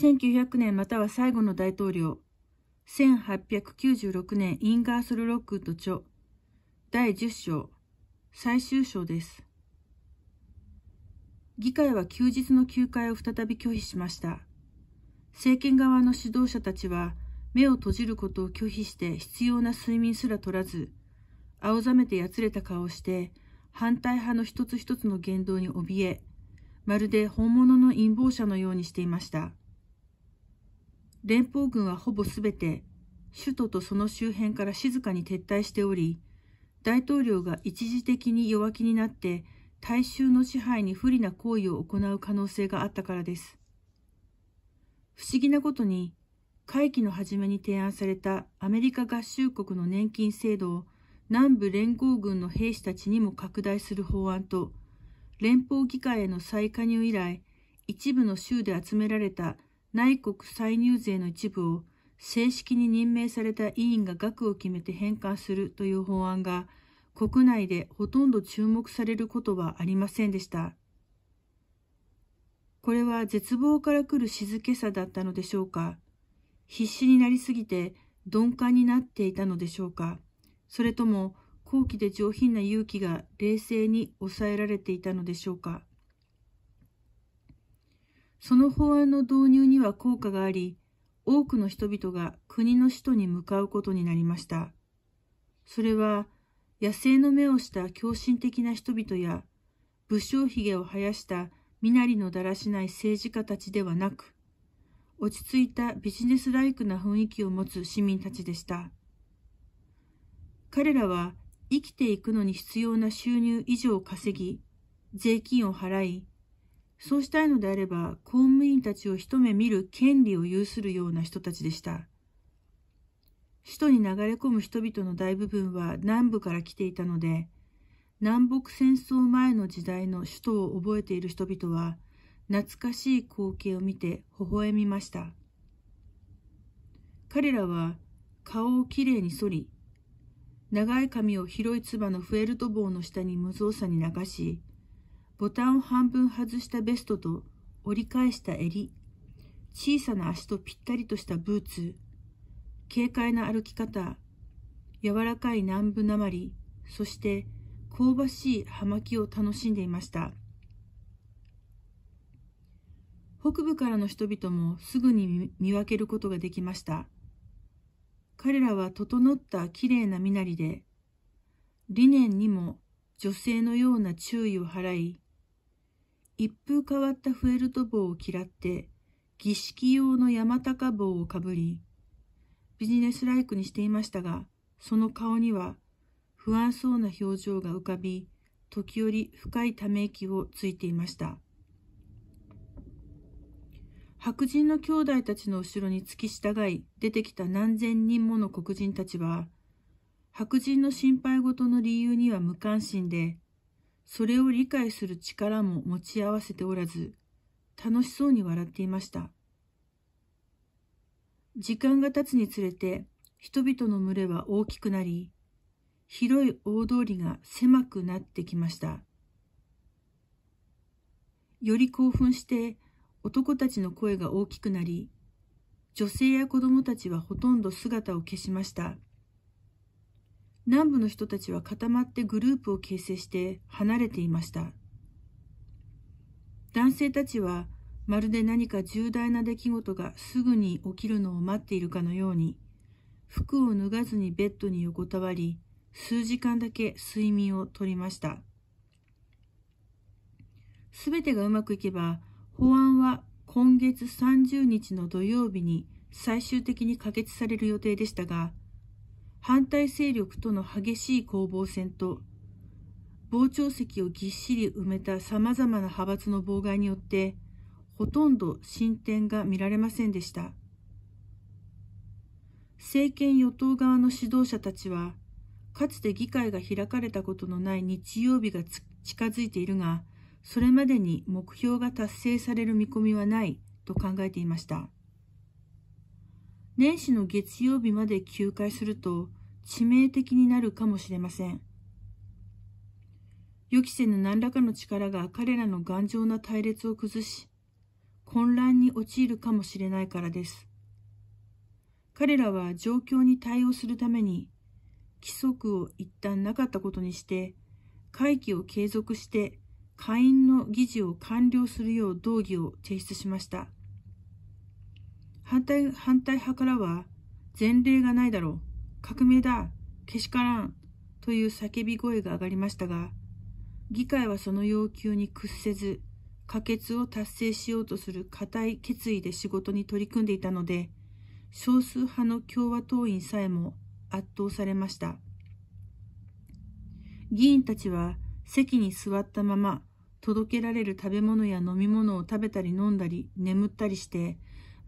1900年または最後の大統領1896年インガーソル・ロックウッド著第10章最終章です議会は休日の休会を再び拒否しました政権側の指導者たちは目を閉じることを拒否して必要な睡眠すら取らず青ざめてやつれた顔をして反対派の一つ一つの言動に怯えまるで本物の陰謀者のようにしていました。連邦軍はほぼすべて首都とその周辺から静かに撤退しており、大統領が一時的に弱気になって大衆の支配に不利な行為を行う可能性があったからです。不思議なことに、会期の初めに提案されたアメリカ合衆国の年金制度を南部連合軍の兵士たちにも拡大する法案と、連邦議会への再加入以来、一部の州で集められた内国歳入税の一部を正式に任命された委員が額を決めて返還するという法案が国内でほとんど注目されることはありませんでした。これは絶望から来る静けさだったのでしょうか。必死になりすぎて鈍感になっていたのでしょうか。それとも高貴で上品な勇気が冷静に抑えられていたのでしょうか。その法案の導入には効果があり、多くの人々が国の首都に向かうことになりました。それは、野生の目をした狂信的な人々や、武将髭を生やした身なりのだらしない政治家たちではなく、落ち着いたビジネスライクな雰囲気を持つ市民たちでした。彼らは生きていくのに必要な収入以上を稼ぎ、税金を払い、そうしたいのであれば、公務員たちを一目見る権利を有するような人たちでした。首都に流れ込む人々の大部分は南部から来ていたので、南北戦争前の時代の首都を覚えている人々は、懐かしい光景を見て微笑みました。彼らは顔をきれいに剃り、長い髪を広いつばのフェルト帽の下に無造作に流し、ボタンを半分外したベストと折り返した襟、小さな足とぴったりとしたブーツ、軽快な歩き方、柔らかい南部なまり、そして香ばしい葉巻を楽しんでいました。北部からの人々もすぐに見分けることができました。彼らは整ったきれいな身なりで、理念にも女性のような注意を払い、一風変わったフェルト帽を嫌って、儀式用の山高帽をかぶり、ビジネスライクにしていましたが、その顔には不安そうな表情が浮かび、時折深いため息をついていました。白人の兄弟たちの後ろに付き従い出てきた何千人もの黒人たちは、白人の心配事の理由には無関心で、それを理解する力も持ち合わせておらず、楽しそうに笑っていました。時間が経つにつれて、人々の群れは大きくなり、広い大通りが狭くなってきました。より興奮して男たちの声が大きくなり、女性や子供たちはほとんど姿を消しました。南部の人たちは固まってグループを形成して離れていました男性たちはまるで何か重大な出来事がすぐに起きるのを待っているかのように服を脱がずにベッドに横たわり数時間だけ睡眠をとりましたすべてがうまくいけば法案は今月30日の土曜日に最終的に可決される予定でしたが反対勢力との激しい攻防戦と、傍聴席をぎっしり埋めたさまざまな派閥の妨害によって、ほとんど進展が見られませんでした。政権与党側の指導者たちは、かつて議会が開かれたことのない日曜日が近づいているが、それまでに目標が達成される見込みはないと考えていました。年始の月曜日まで休会すると致命的になるかもしれません。予期せぬ何らかの力が彼らの頑丈な隊列を崩し、混乱に陥るかもしれないからです。彼らは状況に対応するために、規則を一旦なかったことにして、会期を継続して会員の議事を完了するよう動議を提出しました。反対、反対派からは、前例がないだろう。革命だ。けしからん。という叫び声が上がりましたが、議会はその要求に屈せず、可決を達成しようとする固い決意で仕事に取り組んでいたので、少数派の共和党員さえも圧倒されました。議員たちは席に座ったまま届けられる食べ物や飲み物を食べたり飲んだり眠ったりして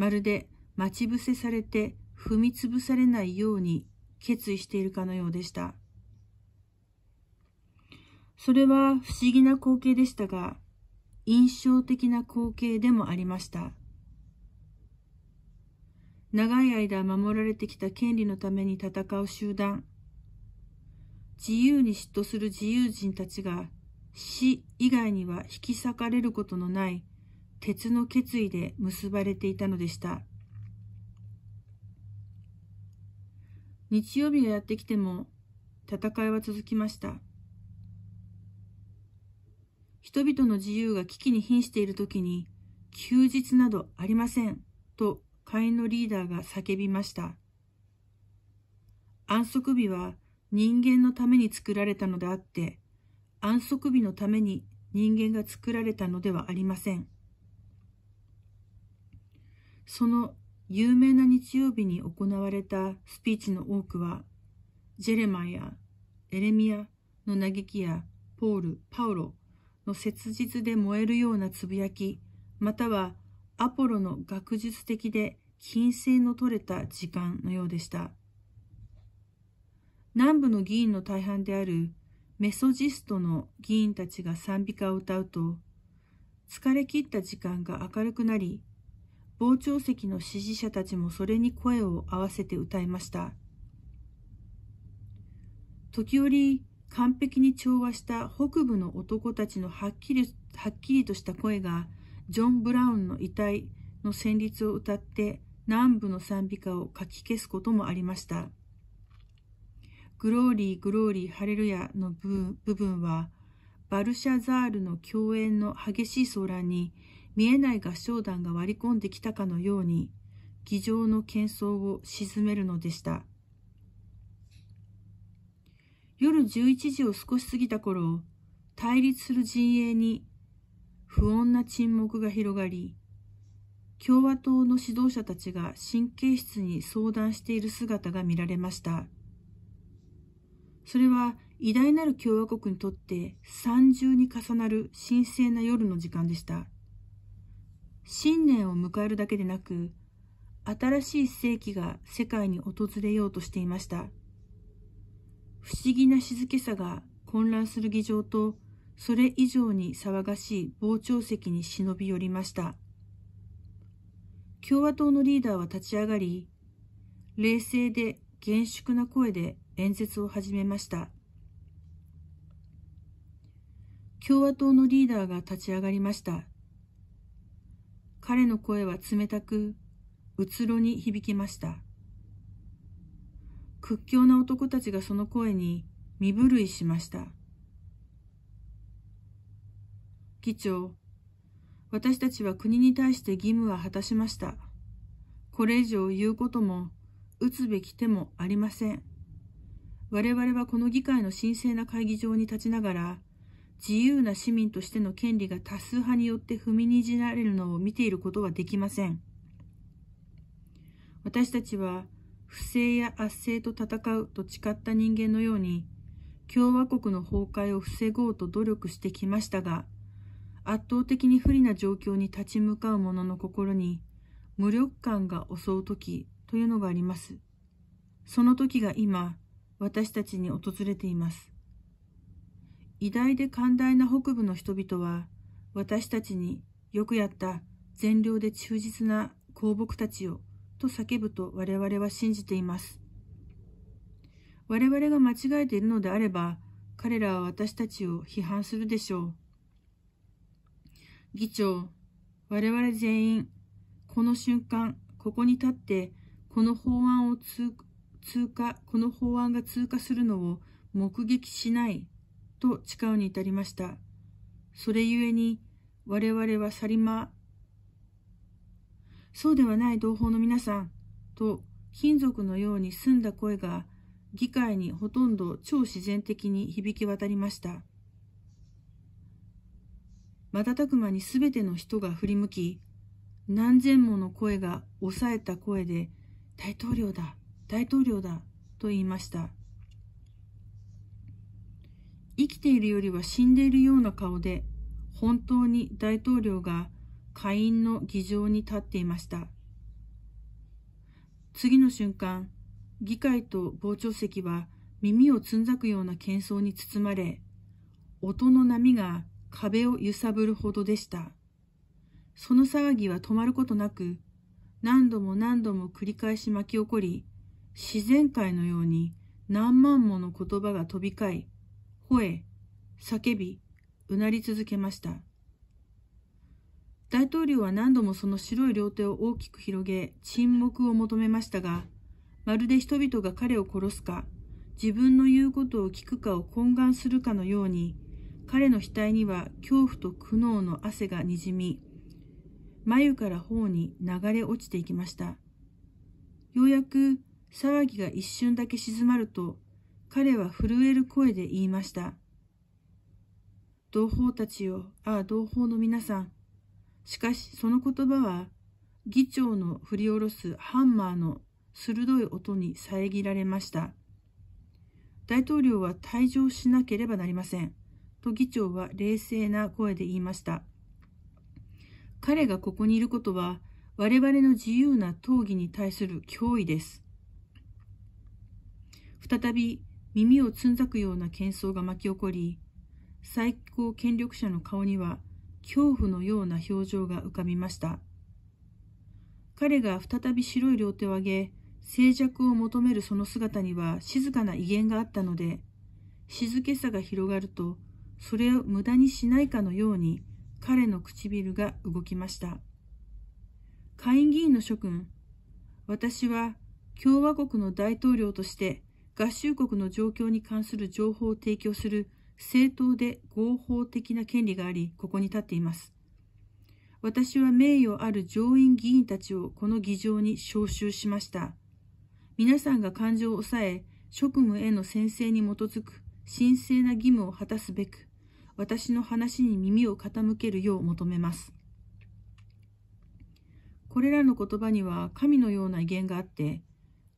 まるで待ち伏せされて踏みつぶされないように決意しているかのようでした。それは不思議な光景でしたが、印象的な光景でもありました。長い間守られてきた権利のために戦う集団、自由に嫉妬する自由人たちが死以外には引き裂かれることのない鉄の決意で結ばれていたのでした。日曜日がやってきても戦いは続きました。人々の自由が危機に瀕している時に休日などありませんと会員のリーダーが叫びました。安息日は人間のために作られたのであって、安息日のために人間が作られたのではありません。その有名な日曜日に行われたスピーチの多くは、ジェレマイやエレミアの嘆きやポール、パウロの切実で燃えるようなつぶやき、またはアポロの学術的で金星の取れた時間のようでした。南部の議員の大半であるメソジストの議員たちが賛美歌を歌うと、疲れ切った時間が明るくなり、傍聴席の支持者たちもそれに声を合わせて歌いました。時折、完璧に調和した北部の男たちのはっきりはっきりとした声が、ジョン・ブラウンの遺体の旋律を歌って、南部の賛美歌をかき消すこともありました。グローリー、グローリー、ハレルヤの部分は、バルシャザールの共演の激しい騒乱に、見えない合唱団が割り込んできたかのように、議場の喧騒を鎮めるのでした。夜11時を少し過ぎた頃、対立する陣営に不穏な沈黙が広がり、共和党の指導者たちが神経質に相談している姿が見られました。それは偉大なる共和国にとって三重に重なる神聖な夜の時間でした。新年を迎えるだけでなく、新しい世紀が世界に訪れようとしていました。不思議な静けさが混乱する議場と、それ以上に騒がしい傍聴席に忍び寄りました。共和党のリーダーは立ち上がり、冷静で厳粛な声で演説を始めました。共和党のリーダーが立ち上がりました。彼の声は冷たく、うつろに響きました。屈強な男たちがその声に身震いしました。議長、私たちは国に対して義務は果たしました。これ以上言うことも、打つべき手もありません。我々はこの議会の神聖な会議場に立ちながら、自由な市民としての権利が多数派によって踏みにじられるのを見ていることはできません。私たちは不正や圧政と戦うと誓った人間のように、共和国の崩壊を防ごうと努力してきましたが、圧倒的に不利な状況に立ち向かう者の心に無力感が襲う時というのがあります。その時が今、私たちに訪れています。偉大で寛大な北部の人々は、私たちによくやった善良で忠実な公僕たちよ、と叫ぶと我々は信じています。我々が間違えているのであれば、彼らは私たちを批判するでしょう。議長、我々全員、この瞬間、ここに立って、この法案を通過、この法案が通過するのを目撃しないと誓うに至りました。それゆえに、我々は去りま、そうではない同胞の皆さん、と、金属のように澄んだ声が、議会にほとんど超自然的に響き渡りました。瞬く間にすべての人が振り向き、何千もの声が抑えた声で、大統領だ、大統領だ、と言いました。生きているよりは死んでいるような顔で、本当に大統領が下院の議場に立っていました。次の瞬間、議会と傍聴席は耳をつんざくような喧騒に包まれ、音の波が壁を揺さぶるほどでした。その騒ぎは止まることなく、何度も何度も繰り返し巻き起こり、自然界のように何万もの言葉が飛び交い、吠え、叫び、うなり続けました。大統領は何度もその白い両手を大きく広げ、沈黙を求めましたが、まるで人々が彼を殺すか、自分の言うことを聞くかを懇願するかのように、彼の額には恐怖と苦悩の汗がにじみ、眉から頬に流れ落ちていきました。ようやく騒ぎが一瞬だけ静まると、彼は震える声で言いました。同胞たちよ、ああ、同胞の皆さん。しかし、その言葉は、議長の振り下ろすハンマーの鋭い音に遮られました。大統領は退場しなければなりません。と議長は冷静な声で言いました。彼がここにいることは、我々の自由な討議に対する脅威です。再び耳をつんざくような喧騒が巻き起こり、最高権力者の顔には恐怖のような表情が浮かびました。彼が再び白い両手を上げ、静寂を求めるその姿には静かな威厳があったので、静けさが広がると、それを無駄にしないかのように彼の唇が動きました。下院議員の諸君、私は共和国の大統領として合衆国の状況に関する情報を提供する正当で合法的な権利があり、ここに立っています。私は名誉ある上院議員たちをこの議場に招集しました。皆さんが感情を抑え、職務への宣誓に基づく神聖な義務を果たすべく、私の話に耳を傾けるよう求めます。これらの言葉には神のような威厳があって、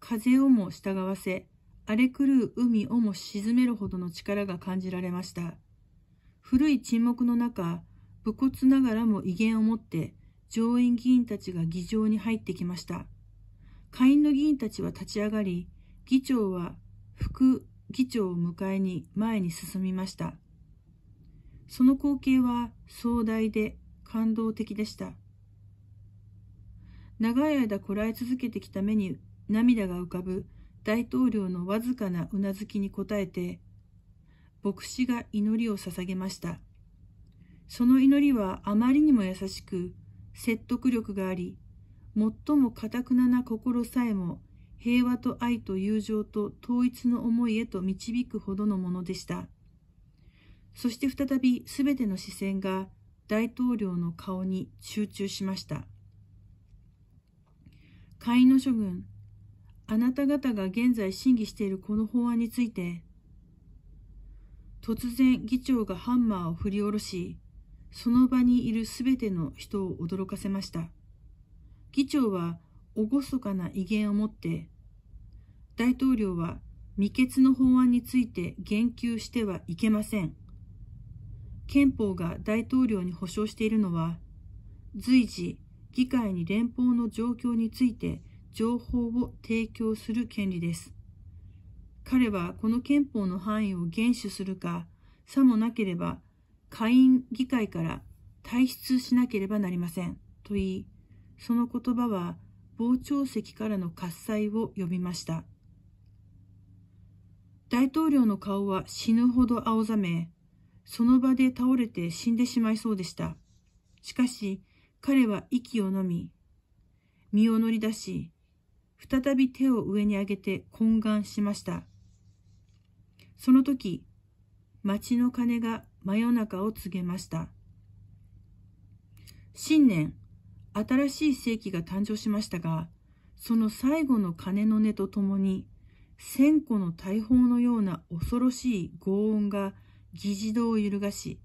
風をも従わせ、荒れ狂う海をも沈めるほどの力が感じられました。古い沈黙の中、武骨ながらも威厳を持って上院議員たちが議場に入ってきました。下院の議員たちは立ち上がり、議長は副議長を迎えに前に進みました。その光景は壮大で感動的でした。長い間こらえ続けてきた目に涙が浮かぶ大統領のわずかなうなずきに応えて、牧師が祈りを捧げました。その祈りはあまりにも優しく、説得力があり、最もたくなな心さえも平和と愛と友情と統一の思いへと導くほどのものでした。そして再びすべての視線が大統領の顔に集中しました。会の諸君あなた方が現在審議しているこの法案について、突然議長がハンマーを振り下ろし、その場にいるすべての人を驚かせました。議長は厳かな威厳を持って、大統領は未決の法案について言及してはいけません。憲法が大統領に保障しているのは、随時議会に連邦の状況について情報を提供する権利です。彼はこの憲法の範囲を厳守するか、さもなければ下院議会から退出しなければなりません。と言い、その言葉は傍聴席からの喝采を呼びました。大統領の顔は死ぬほど青ざめ、その場で倒れて死んでしまいそうでした。しかし、彼は息をのみ、身を乗り出し、再び手を上に上げて懇願しました。その時、町の鐘が真夜中を告げました。新年、新しい世紀が誕生しましたが、その最後の鐘の音とともに、千個の大砲のような恐ろしい轟音が議事堂を揺るがし、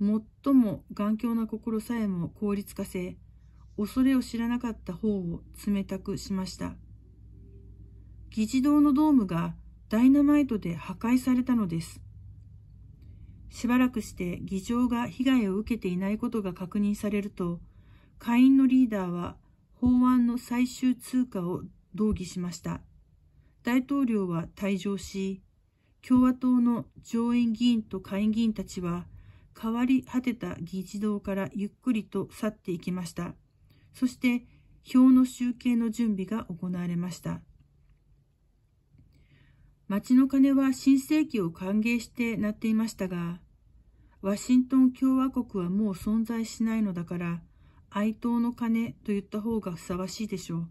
最も頑強な心さえも効率化せ、恐れを知らなかった方を冷たくしました。議事堂のドームがダイナマイトで破壊されたのです。しばらくして議場が被害を受けていないことが確認されると、下院のリーダーは法案の最終通過を同議しました。大統領は退場し、共和党の上院議員と下院議員たちは変わり果てた議事堂からゆっくりと去っていきました。そして表の集計の準備が行われました。町の鐘は新世紀を歓迎して鳴っていましたが、ワシントン共和国はもう存在しないのだから、哀悼の鐘と言った方がふさわしいでしょう。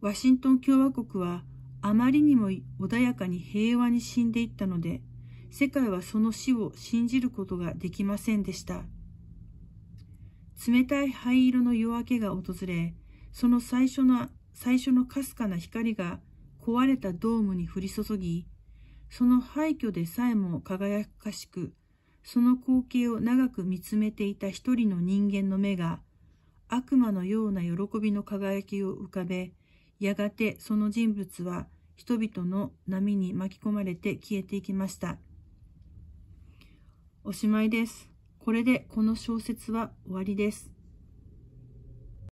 ワシントン共和国はあまりにも穏やかに平和に死んでいったので、世界はその死を信じることができませんでした。冷たい灰色の夜明けが訪れ、その最初の、最初のかすかな光が壊れたドームに降り注ぎ、その廃墟でさえも輝かしく、その光景を長く見つめていた一人の人間の目が、悪魔のような喜びの輝きを浮かべ、やがてその人物は人々の波に巻き込まれて消えていきました。おしまいです。これでこの小説は終わりです。